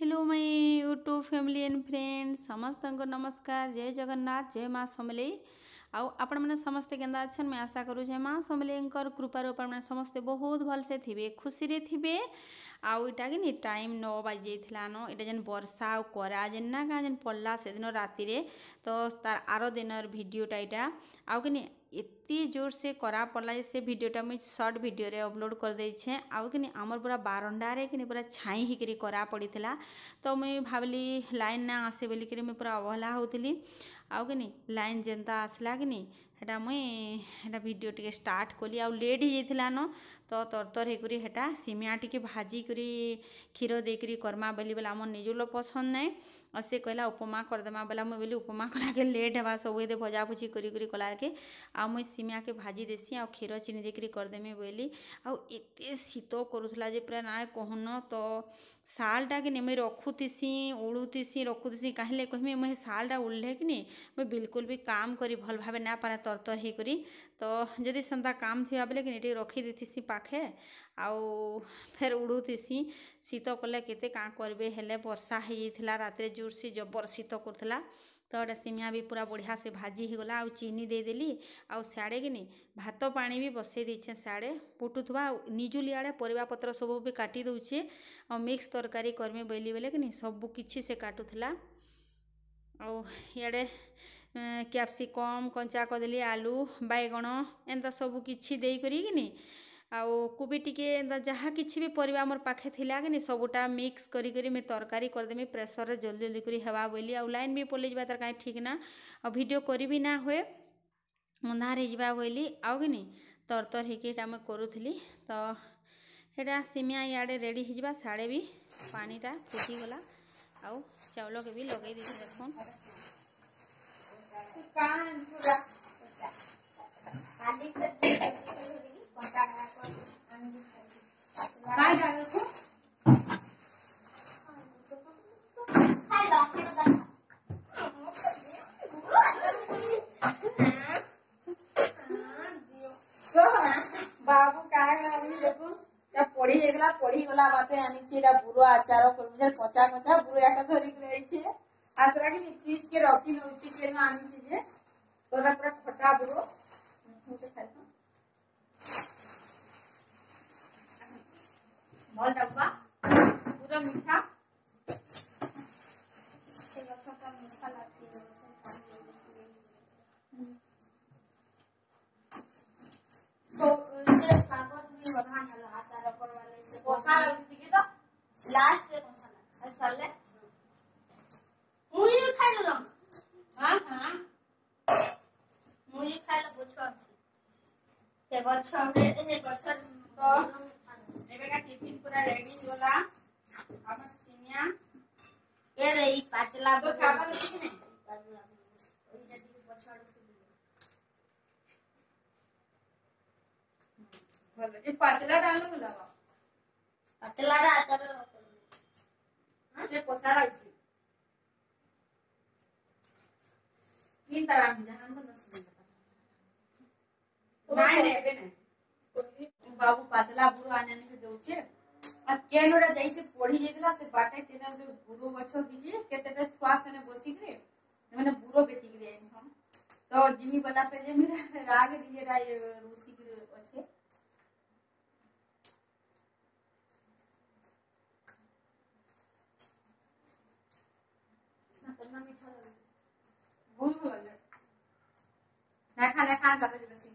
Hello my YouTube family and friends समस्त को नमस्कार जय जगन्नाथ जय माँ समले आउ आपण मैंने समस्ते केन्दा अच्छा मैं आशा करूँ जे माँ समलेकर कृपार आपण मैंने समस्ते बहुत भलसे थे खुशी रे थे आउ इटा कि टाइम नौ बजे न इटा जेन वर्षा आउ करा जेन ना क्या जेन पड़ला से दिन राति तो तार आर दिन भिडियोटा इटा आउ कि ଏତେ ଜୋରସେ କରା ପଡ଼ଲା ଯେ ସେ ଭିଡ଼ିଓଟା ମୁଇଁ ସର୍ଟ ଭିଡ଼ିଓରେ ଅପଲୋଡ଼ କରିଦେଇଛେଁ ଆଉ କିନି ଆମର ପୁରା ବାରଣ୍ଡାରେ କିନି ପୁରା ଛାଇ ହେଇକିରି କରା ପଡ଼ିଥିଲା ତ ମୁଇଁ ଭାବିଲି ଲାଇନ୍ ନା ଆସେ ବୋଲିକିରି ମୁଇଁ ପୁରା ଅବହେଲା ହେଉଥିଲି आउ कि लाइन जेन्ता आसला कि नहीं मुईटा भिड टे स्टार्ट कली आउ लेट ही जाइलान तो तर तर होकरी सीमिया टी भाजिकी क्षीर देकर करमा बोली बोला मोर निज़ पसंद ना और सी कहला उपमा करदे बोला मुझे उपमा कला के लेट हाँ सब भजा भुजी कर आउ मुई सीमिया के भाजी देसी आउ क्षीर चीनी देकर करदेमी बोली आत शीत करूला पूरा ना कहून तो सालटा कि नहीं मुई रखुसी उड़ूतीसी रखुसी कहीं कहमी मुझे सालटा उल्लेखनी मुझ बिल्कुल भी काम कर भल भाव ना पारे तरतर तर हो तो जदि से काम थी बोले कि रखी देतीसी पाखे आउ फेर उड़ूतीसी शीत कले के क्या करे बर्षा हो जाता रात जोर से जबर शीत कर तो गोटे सीमिया भी पूरा बढ़िया से भाजी ही गला आउ चीनी दे देली आउ सियाड़े कि भात पा भी बसई देचे सियाड़े पुटुवा निजुली आड़े पर पत्र सब भी काटिदे आ मिक्स तरकारी करमी बैली बेले कि सबकि से काटूला ଆଉ ଇଆଡ଼େ କ୍ୟାପ୍ସିକମ୍ କଞ୍ଚା କଦଳୀ ଆଲୁ ବାଇଗଣ ଏନ୍ତା ସବୁ କିଛି ଦେଇକରି କିନି ଆଉ କୋବି ଟିକେ ଏନ୍ତା ଯାହା କିଛି ବି ପରିବା ଆମର ପାଖେ ଥିଲା କିନି ସବୁଟା ମିକ୍ସ କରିକରି ମୁଇଁ ତରକାରୀ କରିଦେମି ପ୍ରେସରରେ ଜଲ୍ଦି ଜଲ୍ଦି କରି ହେବା ବୋଲି ଆଉ ଲାଇନ୍ ବି ପଲେଇଯିବା ତାର କାହିଁ ଠିକ୍ ନା ଆଉ ଭିଡ଼ିଓ କରିବି ନା ହୁଏ ଅନ୍ଧାର ହେଇଯିବା ବୋଲି ଆଉ କିନି ତରତର ହେଇକି ଏଇଟା ମୁଇଁ କରୁଥିଲି ତ ଏଇଟା ସିମିଆ ଇଆଡ଼େ ରେଡ଼ି ହେଇଯିବା ସାଡ଼େ ବି ପାଣିଟା ଫୁଟିଗଲା chao lo que vi lo que dice el fondo. হাতে আনিছি এটা বুড়ো আচার করবো যে কচা কচা বুড়ো একটা ধরিকি রয়েছে আসরা কি ফ্রিজ কে রকি নউছি যে না যে তোরা পুরো খটা বুড়ো মল ডাব্বা পুরো মিঠা ଗଛ ହେ ଗଛ ତ ଏବେକା ଟିଫିନ୍ ପୁରା ରେଡି ହେଇଗଲା ଆମ ସିମିଆ ଏ ରେ ଏଇ ପାଚଲା ତ ଖାଇବାର ଅଛି କି ନାହିଁ ଏଇଟା ଟିକେ ପଛ ଆଡ଼କୁ ଭଲ ଏ ପାଚଲା ଡାଲୁ ବୁଲାବ ପାଚଲା ଡ଼ା ଆଚାର ସେ କଷା ଲାଗୁଛି କିନ୍ ତାରା ମିଜା ହାମ ନସୁବିଧା ନାଇଁ ନେବେ ନାଇଁ ବାବୁ ପାତଲା ବୁରୁ ଆଣିକି ଦଉଛେ ଆଉ କେନ୍ ଗୋଟେ ଯାଇଛି ପଢି ଯାଇଥିଲା ସେ ବାଟେ କେନ୍ ଗୋଟେ ବୁରୁ ଗଛ ହେଇଛି କେତେଟା ଛୁଆ ସେନେ ବସିକିରି ସେମାନେ ବୁର ବେଟିକିରି ଯାଇଛନ୍ ତ ଜିମି ଗଲା ପରେ ଯେ ରାଗ ଇଏ ରାଗ ରୁଷିକିରି ଅଛେ बहुत भल लगे ना खा ना खा जाबे जबे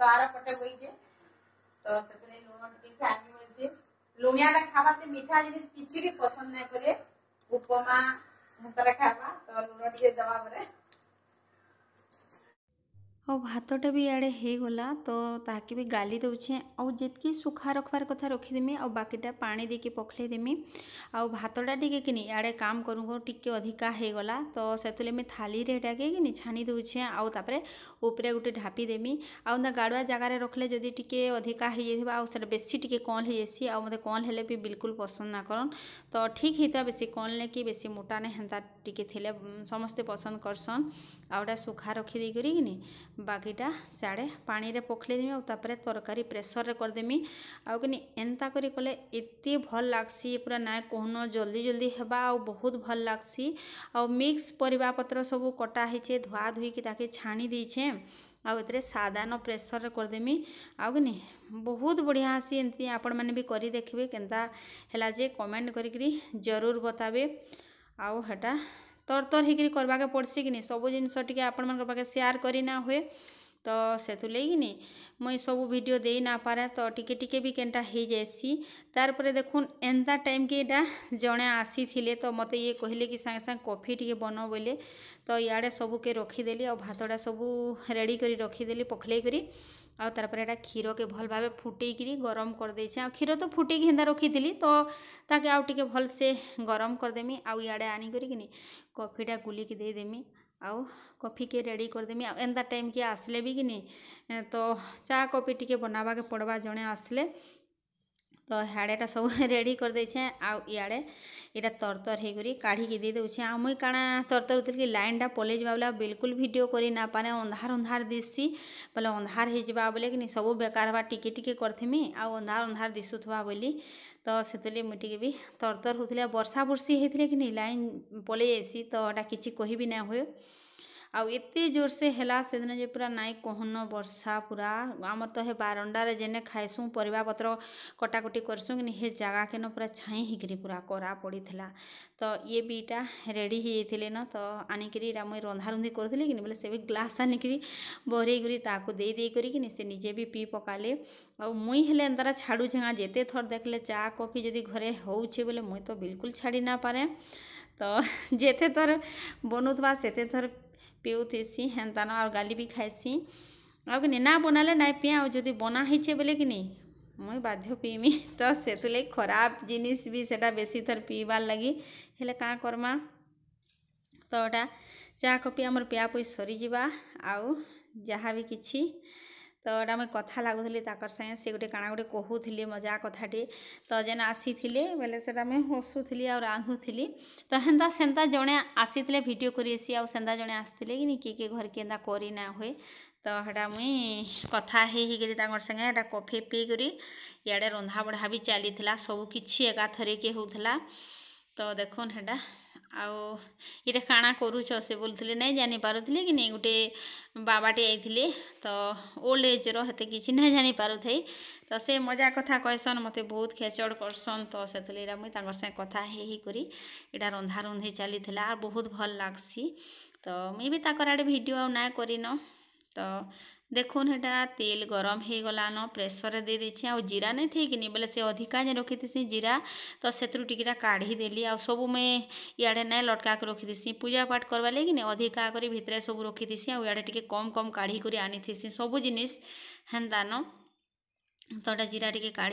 ତ ଆର ପଟେ ବଇଛେ ତ ସେଥିରେ ଲୁଣ ଟିକେ ଖାଲି ବଇଛେ ଲୁଣିଆଟା ଖାବା ସେ ମିଠା ଜିନିଷ କିଛି ବି ପସନ୍ଦ ନାଇଁ କରେ ଉପମା ମୁଣ୍ଡରେ ଖାଇବା ତ ଲୁଣ ଟିକେ ଦେବା ପରେ ଆଉ ଭାତଟା ବି ଇଆଡ଼େ ହେଇଗଲା ତ ତାହାକେ ବି ଗାଲି ଦେଉଛେଁ ଆଉ ଯେତ୍କି ଶୁଖା ରଖବାର୍ କଥା ରଖିଦେମି ଆଉ ବାକିଟା ପାଣି ଦେଇକି ପଖଲେଇ ଦେମି ଆଉ ଭାତଟା ଟିକେ କିନି ଇଆଡ଼େ କାମ କରୁ କରୁ ଟିକେ ଅଧିକା ହେଇଗଲା ତ ସେଥିଲାଗି ମୁଇଁ ଥାଲିରେ ହେଟାକେ କିନି ଛାନି ଦେଉଛେଁ ଆଉ ତାପରେ ଉପରେ ଗୋଟେ ଢାପି ଦେମି ଆଉ ନା ଗାଡ଼ୁଆ ଜାଗାରେ ରଖିଲେ ଯଦି ଟିକେ ଅଧିକା ହେଇଯାଇଥିବା ଆଉ ସେଟା ବେଶୀ ଟିକେ କଣ ହେଇଯାଇସି ଆଉ ମୋତେ କଣ ହେଲେ ବି ବିଲକୁଲ ପସନ୍ଦ ନା କରନ୍ ତ ଠିକ୍ ହେଇଥିବା ବେଶୀ କଣ ନେ କି ବେଶୀ ମୋଟା ନେ ହେନ୍ତା ଟିକେ ଥିଲେ ସମସ୍ତେ ପସନ୍ଦ କରସନ୍ ଆଉ ଏଟା ଶୁଖା ରଖିଦେଇକରି କିନି ବାକିଟା ସିଆଡ଼େ ପାଣିରେ ପଖଲେଇ ଦେମି ଆଉ ତାପରେ ତରକାରୀ ପ୍ରେସର୍ରେ କରିଦେମି ଆଉ କିନି ଏନ୍ତା କରି କଲେ ଏତେ ଭଲ୍ ଲାଗ୍ସି ପୁରା ନାଇଁ କହୁନ ଜଲ୍ଦି ଜଲ୍ଦି ହେବା ଆଉ ବହୁତ ଭଲ୍ ଲାଗ୍ସି ଆଉ ମିକ୍ସ ପରିବା ପତ୍ର ସବୁ କଟା ହେଇଛେ ଧୁଆ ଧୁଇକି ତାକେ ଛାଣି ଦେଇଛେଁ ଆଉ ଏଥିରେ ସାଧାରଣ ପ୍ରେସର୍ରେ କରିଦେମି ଆଉ କି ବହୁତ ବଢ଼ିଆ ଆସି ଏମିତି ଆପଣମାନେ ବି କରି ଦେଖିବେ କେନ୍ତା ହେଲା ଯେ କମେଣ୍ଟ କରିକିରି ଜରୁର ବତାବେ ଆଉ ହେଟା तर तर होकर करवाके पड़सी कि नहीं सब जिन आपे सेयार करना हुए तो से लेकिनी मुई सब भिड देना पारे तो टिके टिके भी केन्टा हो जाएसी तारे देख एंता टाइम कि यहाँ जड़े आसी तो मत ये कहले कि सांगे सांगे कफी टी बना बोले तो इे सबके रखीदेली और भातटा सब रेडी रखीदेली पखलेकरी ଆଉ ତାର୍ପରେ ଏଇଟା କ୍ଷୀରକେ ଭଲ୍ ଭାବେ ଫୁଟେଇକିରି ଗରମ୍ କରିଦେଇଛେଁ ଆଉ କ୍ଷୀର ତ ଫୁଟେଇକି ହେନ୍ତା ରଖିଥିଲି ତ ତାକେ ଆଉ ଟିକେ ଭଲ୍ସେ ଗରମ୍ କରିଦେମି ଆଉ ଇଆଡ଼େ ଆନିକରିକିନି କଫିଟା ଗୁଲିକି ଦେଇଦେମି ଆଉ କଫିକେ ରେଡ଼ି କରିଦେମି ଆଉ ଏନ୍ତା ଟାଇମ୍କେ ଆସ୍ଲେ ବି କିନି ତ ଚା' କଫି ଟିକେ ବନାବାକେ ପଡ଼୍ବା ଜଣେ ଆସ୍ଲେ ତ ହ୍ୟାଡ଼େଟା ସବୁ ରେଡ଼ି କରିଦେଇଛେଁ ଆଉ ଇଆଡ଼େ ଏଇଟା ତରତର ହେଇକରି କାଢ଼ିକି ଦେଇ ଦେଉଛେ ଆଉ ମୁଇଁ କାଣା ତରତର ହଉଥିଲି ଲାଇନ୍ଟା ପଲେଇ ଯିବା ବୋଲେ ବିଲକୁଲ ଭିଡ଼ିଓ କରି ନା ପାରେ ଅନ୍ଧାର ଅନ୍ଧାର ଦିଶି ବୋଲେ ଅନ୍ଧାର ହେଇଯିବା ବୋଲେ କିନି ସବୁ ବେକାର ହେବା ଟିକେ ଟିକେ କରିଥିମି ଆଉ ଅନ୍ଧାର ଅନ୍ଧାର ଦିଶୁଥିବା ବୋଲି ତ ସେଥିଲାଗି ମୁଇଁ ଟିକେ ବି ତରତର ହଉଥିଲି ଆଉ ବର୍ଷା ବର୍ଷି ହେଇଥିଲେ କିନି ଲାଇନ୍ ପଲେଇ ଆସି ତ ଏଇଟା କିଛି କହିବି ନା ହୁଏ आत जोर से हला से दिन पूरा नाई कहन बर्षा पूरा आमर तो हे बारंडार जेने खाईसु पर पत्र कटाकटी करसु कि जगह के न पूरा छाई हीकर पूरा करा पड़ा तो ये भी इटा रेडी न तो आनी मुई रंधारुंधी करी कि बोले से भी ग्लास आनी बरेकरी से निजे भी पी पकाले आ मुई हेले एंतरा छाड़ू छेगा जिते थर देखले चा कफी जदि घरे हो बोले मुई तो बिल्कुल छाड़ी ना पारे तो जेते थर बनुवा से थर ପିଉଥିସି ହେନ୍ତାନ ଆଉ ଗାଲି ବି ଖାଏସି ଆଉ କିନି ନା ବନାଲେ ନାଇଁ ପିଏ ଆଉ ଯଦି ବନା ହେଇଛେ ବୋଲେ କିନି ମୁଇଁ ବାଧ୍ୟ ପିଇମି ତ ସେଥିର୍ଲାଗି ଖରାପ ଜିନିଷ୍ ବି ସେଟା ବେଶୀ ଥର ପିଇବାର୍ ଲାଗି ହେଲେ କାଁ କର୍ମା ତ ଏଟା ଚା' କପି ଆମର ପିଆପୁଇ ସରିଯିବା ଆଉ ଯାହା ବି କିଛି ତ ଏଇଟା ମୁଇଁ କଥା ଲାଗୁଥିଲି ତାକର୍ ସାଙ୍ଗେ ସେ ଗୋଟେ କାଣା ଗୋଟେ କହୁଥିଲେ ମଜା କଥାଟେ ତ ଯେନ୍ ଆସିଥିଲେ ବେଲେ ସେଟା ମୁଇଁ ହସୁଥିଲି ଆଉ ରାନ୍ଧୁଥିଲି ତ ହେନ୍ତା ସେନ୍ତା ଜଣେ ଆସିଥିଲେ ଭିଡ଼ିଓ କରିସି ଆଉ ସେନ୍ତା ଜଣେ ଆସିଥିଲେ କି ନି କିଏ କିଏ ଘରକେ ଏନ୍ତା କରି ନା ହୁଏ ତ ହେଟା ମୁଇଁ କଥା ହେଇ ହେଇକରି ତାଙ୍କର ସାଙ୍ଗେ ହେଟା କଫି ପିଇକରି ଇଆଡ଼େ ରନ୍ଧାବଢ଼ା ବି ଚାଲିଥିଲା ସବୁ କିଛି ଏକାଥରକେ ହେଉଥିଲା ତ ଦେଖୁନ୍ ହେଟା ଆଉ ଇଟା କାଣା କରୁଛ ସେ ବୋଲୁଥିଲେ ନାଇଁ ଜାଣିପାରୁଥିଲେ କି ନାଇଁ ଗୋଟେ ବାବାଟେ ଆଇଥିଲେ ତ ଓଲ୍ଡ ଏଜ୍ର ହେତେ କିଛି ନାଇଁ ଜାଣିପାରୁଥାଇ ତ ସେ ମଜା କଥା କହେସନ୍ ମୋତେ ବହୁତ ଖେଚଡ଼ କରସନ୍ ତ ସେଥିର୍ଲାଗି ଇଟା ମୁଇଁ ତାଙ୍କର ସାଙ୍ଗେ କଥା ହେଇ ହେଇକରି ଇଟା ରନ୍ଧାରୁନ୍ଧି ଚାଲିଥିଲା ଆର୍ ବହୁତ ଭଲ୍ ଲାଗ୍ସି ତ ମୁଇଁ ବି ତାଙ୍କର ଆଡ଼େ ଭିଡ଼ିଓ ଆଉ ନାଇଁ କରିନ ତ देखने तेल गरम हो गलान प्रेसर दे देचे जीरा नहीं थे कि बोले से अधिका जे रखी रखीसी जीरा तो से काढ़ीदेली आ सब मुझे इे ना लटका के रखीसी पूजा पाठ करवा लगे अधिका कर भितर सब रखीसी आड़े टी कम कम काढ़ी आनी सब जिनिस हेन्दान तो गोटे जीरा टी का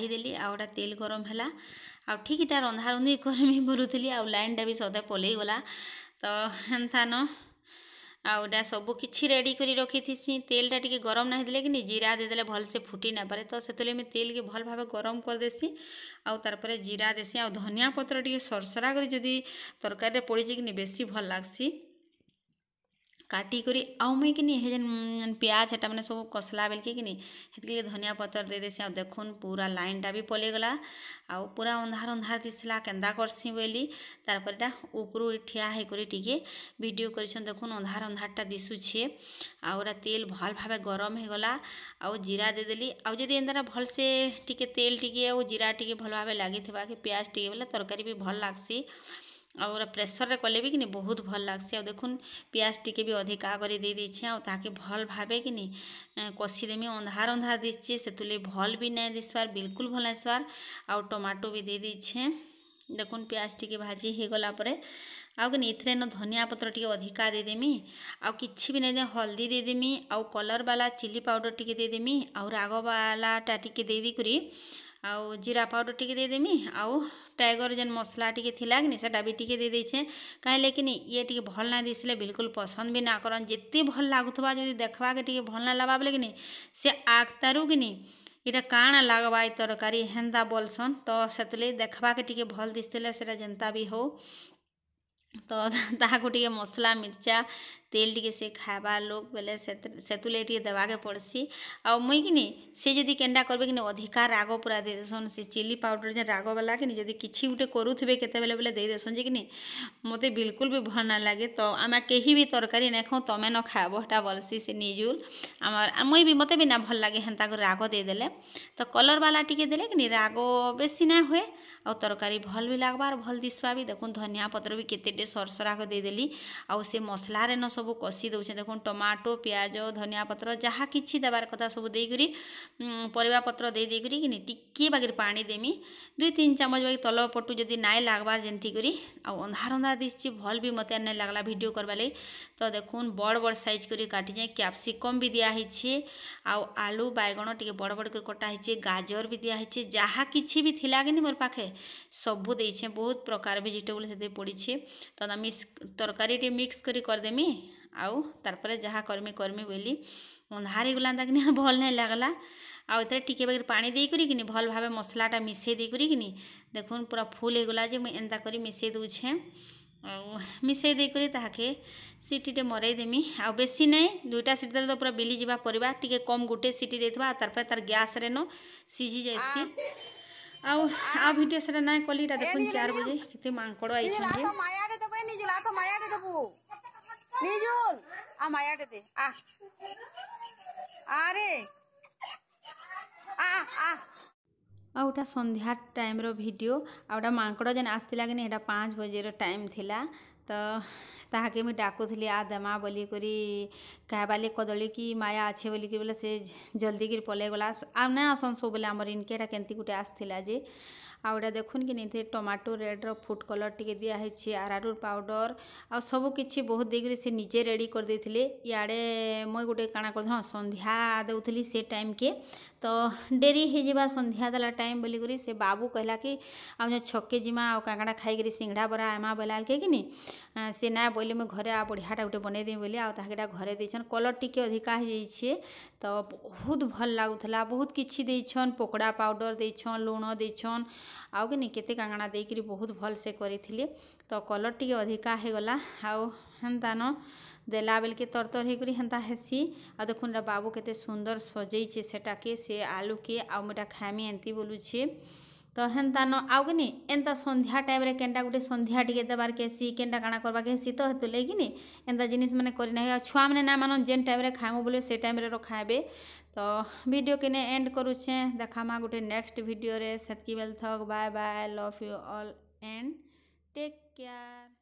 आ तेल गरम है ठीक आ ठीक रंधारंधी करमी थी आ लाइन टा भी सदा पलिगला तो हेन्ता ना आउटा सबकि किसी रेडी तेलटा टी गरम ना दे कि जीरा देदेले भलसे फुटी ना पारे तो से तेल के भल भाव गरम करदेसी आर जीरा देसी आ धनिया पतर टे सरसरा कर जदि तरकारी पड़ी कि बेस भल लग्सी କାଟିକରି ଆଉ ମୁଇଁ କିନି ହେ ଯେନ୍ ପିଆଜ୍ ହେଟା ମାନେ ସବୁ କଷଲା ବେଲ୍କେ କିନି ହେତ୍କି ଧନିଆ ପତର୍ ଦେଇଦେସି ଆଉ ଦେଖୁନ୍ ପୁରା ଲାଇନ୍ଟା ବି ପଲେଇଗଲା ଆଉ ପୁରା ଅନ୍ଧାର ଅନ୍ଧାର ଦିଶିଲା କେନ୍ତା କର୍ସି ବୋଲି ତାର୍ପରେ ଏଟା ଉପରୁ ଠିଆ ହେଇକରି ଟିକେ ଭିଡ଼ିଓ କରିଛନ୍ ଦେଖୁନ୍ ଅନ୍ଧାର ଅନ୍ଧାରଟା ଦିଶୁଛେ ଆଉ ଏଟା ତେଲ୍ ଭଲ୍ ଭାବେ ଗରମ୍ ହେଇଗଲା ଆଉ ଜିରା ଦେଇଦେଲି ଆଉ ଯଦି ଏନ୍ତାଟା ଭଲ୍ସେ ଟିକେ ତେଲ୍ ଟିକେ ଆଉ ଜିରା ଟିକେ ଭଲ୍ ଭାବେ ଲାଗିଥିବା କି ପିଆଜ୍ ଟିକେ ବେଲେ ତରକାରୀ ବି ଭଲ୍ ଲାଗ୍ସି ଆଉ ପୁରା ପ୍ରେସର୍ରେ କଲେ ବି କିନି ବହୁତ ଭଲ୍ ଲାଗ୍ସି ଆଉ ଦେଖୁନ୍ ପିଆଜ୍ ଟିକେ ବି ଅଧିକା କରି ଦେଇଦେଇଛେଁ ଆଉ ତାହାକେ ଭଲ୍ ଭାବେ କିନି କଷିଦେମି ଅନ୍ଧାର ଅନ୍ଧାର ଦିଶୁଛି ସେଥିର୍ଲାଗି ଭଲ୍ ବି ନାଇଁ ଦିଶବାର୍ ବିଲ୍କୁଲ୍ ଭଲ୍ ନାଇଁ ଦିଶବାର୍ ଆଉ ଟମାଟୋ ବି ଦେଇଦେଇଛେଁ ଦେଖୁନ୍ ପିଆଜ୍ ଟିକେ ଭାଜି ହେଇଗଲା ପରେ ଆଉ କିନି ଏଥିରେ ନ ଧନିଆ ପତ୍ର ଟିକେ ଅଧିକା ଦେଇଦେମି ଆଉ କିଛି ବି ନାଇଁ ହଳଦୀ ଦେଇଦେମି ଆଉ କଲର୍ବାଲା ଚିଲି ପାଉଡ଼ର୍ ଟିକେ ଦେଇଦେମି ଆଉ ରାଗବାଲାଟା ଟିକେ ଦେଇଦେଇକରି ଆଉ ଜିରା ପାଉଡ଼ର୍ ଟିକେ ଦେଇଦେମି ଆଉ ଟାଇଗର୍ ଯେନ୍ ମସଲା ଟିକେ ଥିଲା କିନି ସେଟା ବି ଟିକେ ଦେଇଦେଇଛେଁ କାହିଁ ଲେକିନି ଇଏ ଟିକେ ଭଲ୍ ନାଇଁ ଦିଶିଲେ ବିଲକୁଲ୍ ପସନ୍ଦ ବି ନା କରନ୍ ଯେତେ ଭଲ୍ ଲାଗୁଥିବା ଯଦି ଦେଖ୍ବାକେ ଟିକେ ଭଲ୍ ନାଇଁ ଲାଗ୍ବା ବେଲେ କିନି ସେ ଆଗ୍ତାରୁ କିନି ଇଟା କାଣା ଲାଗ୍ବା ଇ ତରକାରୀ ହେନ୍ତା ବୋଲ୍ସନ୍ ତ ସେଥିର୍ଲାଗି ଦେଖ୍ବାକେ ଟିକେ ଭଲ୍ ଦିଶିଥିଲେ ସେଟା ଯେନ୍ତା ବି ହଉ ତ ତାହାକୁ ଟିକେ ମସଲା ମିର୍ଚା ତେଲ୍ ଟିକେ ସେ ଖାଇବା ଲୋକ୍ ବେଲେ ସେଥିର୍ଲାଗି ଟିକେ ଦେବାକେ ପଡ଼୍ସି ଆଉ ମୁଇଁ କିନି ସେ ଯଦି କେନ୍ଟା କର୍ବେ କିନି ଅଧିକା ରାଗ ପୁରା ଦେଇଦେସନ୍ ସେ ଚିଲି ପାଉଡ଼ର୍ ଯେନ୍ ରାଗ ବାଲା କିନି ଯଦି କିଛି ଗୁଟେ କରୁଥିବେ କେତେବେଲେ ବେଲେ ଦେଇଦେସନ୍ ଯେ କିନି ମୋତେ ବିଲ୍କୁଲ୍ ବି ଭଲ୍ ନାଇଁ ଲାଗେ ତ ଆମେ କେହି ବି ତରକାରୀ ନାଇଁ ଖାଉ ତମେ ନ ଖାଏବ ହେଟା ବଲ୍ସି ସେ ନିଜୁଲ୍ ଆମର୍ ମୁଇଁ ବି ମୋତେ ବି ନା ଭଲ୍ ଲାଗେ ହେନ୍ତା କରି ରାଗ ଦେଇଦେଲେ ତ କଲର୍ ବାଲା ଟିକେ ଦେଲେ କିନି ରାଗ ବେଶୀ ନାଇଁ ହୁଏ ଆଉ ତରକାରୀ ଭଲ୍ ବି ଲାଗ୍ବା ଆର୍ ଭଲ୍ ଦିଶ୍ବା ବି ଦେଖୁନ୍ ଧନିଆ ପତ୍ର ବି କେତେଟେ ସରସରାକ ଦେଇଦେଲି ଆଉ ସେ ମସଲାରେ ନ ସବୁ କଷି ଦେଉଛେ ଦେଖୁନ୍ ଟମାଟୋ ପିଆଜ ଧନିଆ ପତ୍ର ଯାହା କିଛି ଦେବାର କଥା ସବୁ ଦେଇକରି ପରିବା ପତ୍ର ଦେଇ ଦେଇକରି କିନି ଟିକିଏ ବାକିରି ପାଣି ଦେମି ଦୁଇ ତିନି ଚାମଚ ବାକି ତଲ ପଟୁ ଯଦି ନାଇଁ ଲାଗ୍ବାର୍ ଯେମିତି କରି ଆଉ ଅନ୍ଧାର ଅନ୍ଧାର ଦିଶୁଛି ଭଲ୍ ବି ମୋତେ ନାଇଁ ଲାଗ୍ଲା ଭିଡ଼ିଓ କରବାର୍ ଲାଗି ତ ଦେଖୁନ୍ ବଡ଼ ବଡ଼ ସାଇଜ୍ କରି କାଟିଛେଁ କ୍ୟାପ୍ସିକମ୍ ବି ଦିଆହେଇଛେ ଆଉ ଆଳୁ ବାଇଗଣ ଟିକେ ବଡ଼ ବଡ଼ କରି କଟା ହେଇଛେ ଗାଜର ବି ଦିଆହେଇଛେ ଯାହା କିଛି ବି ଥିଲା କିନି ମୋର ପାଖେ ସବୁ ଦେଇଛେ ବହୁତ ପ୍ରକାର ଭେଜିଟେବୁଲ୍ ସେଥିରେ ପଡ଼ିଛେ ତ ମିକ୍ସ ତରକାରୀଟି ମିକ୍ସ କରି କରିଦେମି ଆଉ ତାର୍ପରେ ଯାହା କର୍ମି କର୍ମି ବୋଇଲି ଅନ୍ଧାର ହେଇଗଲା ଏନ୍ତା କିନି ଭଲ୍ ନାଇଁ ଲାଗ୍ଲା ଆଉ ଏଥିରେ ଟିକେ ପାଖରେ ପାଣି ଦେଇକରି କିନି ଭଲ୍ ଭାବେ ମସଲାଟା ମିଶାଇ ଦେଇକରି କିନି ଦେଖୁନ୍ ପୁରା ଫୁଲ୍ ହେଇଗଲା ଯେ ମୁଇଁ ଏନ୍ତା କରି ମିଶାଇ ଦେଉଛେଁ ଆଉ ମିଶାଇ ଦେଇକରି ତାହାକେ ସିଟିଟେ ମରାଇ ଦେମି ଆଉ ବେଶୀ ନାଇଁ ଦୁଇଟା ସିଟି ଦେଲେ ତ ପୁରା ବିଲିଯିବା ପରିବା ଟିକେ କମ୍ ଗୋଟେ ସିଟି ଦେଇଥିବା ଆଉ ତାର୍ପରେ ତାର୍ ଗ୍ୟାସ୍ରେ ନ ସିଝି ଯାଏସି ଆଉ ଆଉ ଭିଡ଼ିଓ ସେଟା ନାଇଁ କଲି ଏଇଟା ଦେଖୁନ୍ ଚାର ବଜେ କେତେ ମାଙ୍କଡ଼ ଆଇଛନ୍ ଯେ ମାୟାଟେ ଦେବେ ନିଜୁଲ ଆଉ ତ ମାୟାଟେ ଆଉ ମାୟାଟେ ଦେ ଆ ଆରେ ଆ ଆ ଆଉ ଏଇଟା ସନ୍ଧ୍ୟା ଟାଇମ୍ର ଭିଡ଼ିଓ ଆଉ ଏଇଟା ମାଙ୍କଡ଼ ଯେନ୍ ଆସିଥିଲା କି ନାହିଁ ଏଇଟା ପାଞ୍ଚ ବଜେର ଟାଇମ୍ ଥିଲା ତ ତାହାକେ ମୁଇଁ ଡାକୁଥିଲି ଆ ଦେମା ବୋଲିକରି କାହବା ଲାଗି କଦଳୀ କି ମାୟା ଅଛେ ବୋଲିକିରି ବୋଲେ ସେ ଜଲ୍ଦିକିରି ପଲେଇଗଲା ଆଉ ନା ଆସନ୍ ସବୁବେଲେ ଆମର ଇନ୍କେ ଏଇଟା କେମିତି ଗୋଟେ ଆସିଥିଲା ଯେ ଆଉ ଏଇଟା ଦେଖୁନ୍ କି ନେଇଥିରେ ଟମାଟୋ ରେଡ଼୍ର ଫୁଡ଼୍ କଲର୍ ଟିକେ ଦିଆହେଇଛି ଆରାରୁଟ୍ ପାଉଡ଼ର୍ ଆଉ ସବୁ କିଛି ବହୁତ ଦେଇକରି ସେ ନିଜେ ରେଡ଼ି କରିଦେଇଥିଲେ ଇଆଡ଼େ ମୁଇଁ ଗୋଟେ କାଣା କରିଥିଲି ହଁ ସନ୍ଧ୍ୟା ଦେଉଥିଲି ସେ ଟାଇମ୍କେ ତ ଡେରି ହେଇଯିବା ସନ୍ଧ୍ୟା ଦେଲା ଟାଇମ୍ ବୋଲିକରି ସେ ବାବୁ କହିଲା କି ଆଉ ଯେଉଁ ଛକ୍କେ ଯିମା ଆଉ କାଙ୍କଡ଼ା ଖାଇକିରି ସିଙ୍ଗଡ଼ା ବରା ଆଇମା ବୋଇଲା ବେଳକେ କିନି ସେ ନା ବୋଇଲେ ମୁଇଁ ଘରେ ଆଉ ବଢ଼ିଆଟା ଗୋଟେ ବନେଇଦେମି ବୋଲି ଆଉ ତାହାକେ ଘରେ ଦେଇଛନ୍ କଲର୍ ଟିକେ ଅଧିକା ହେଇଯାଇଛେ ତ ବହୁତ ଭଲ ଲାଗୁଥିଲା ବହୁତ କିଛି ଦେଇଛନ୍ ପକୋଡ଼ା ପାଉଡ଼ର ଦେଇଛନ୍ ଲୁଣ ଦେଇଛନ୍ ଆଉ କିନି କେତେ କାଙ୍କଡ଼ା ଦେଇକିରି ବହୁତ ଭଲସେ କରିଥିଲେ ତ କଲର୍ ଟିକେ ଅଧିକା ହେଇଗଲା ଆଉ ହେନ୍ତାନ ଦେଲା ବେଲ୍କେ ତରତର ହେଇକରି ହେନ୍ତା ହେସି ଆଉ ଦେଖୁନ୍ ବାବୁ କେତେ ସୁନ୍ଦର ସଜେଇଛେ ସେଟାକେ ସେ ଆଲୁକେ ଆଉ ମୁଇଁଟା ଖାଏମି ଏନ୍ତି ବୋଲୁଛେ ତ ହେନ୍ତା ନ ଆଉ କିନି ଏନ୍ତା ସନ୍ଧ୍ୟା ଟାଇମ୍ରେ କେନ୍ଟା ଗୁଟେ ସନ୍ଧ୍ୟା ଟିକେ ଦେବାର୍କେ ହେସି କେନ୍ଟା କାଣା କର୍ବାକେ ହେସି ତ ହେଥିର୍ଲାଗି କିନି ଏନ୍ତା ଜିନିଷ୍ମାନେ କରିନାହିଁ ଆଉ ଛୁଆମାନେ ନା ମାନ ଯେନ୍ ଟାଇମ୍ରେ ଖାଏମୁ ବୋଲେ ସେ ଟାଇମ୍ରେ ରଖାହେବେ ତ ଭିଡ଼ିଓ କିନେ ଏଣ୍ଡ କରୁଛେଁ ଦେଖାମା ଗୁଟେ ନେକ୍ସଟ ଭିଡ଼ିଓରେ ସେତ୍କି ବେଲ୍ ଥକ୍ bye bye love you all and take care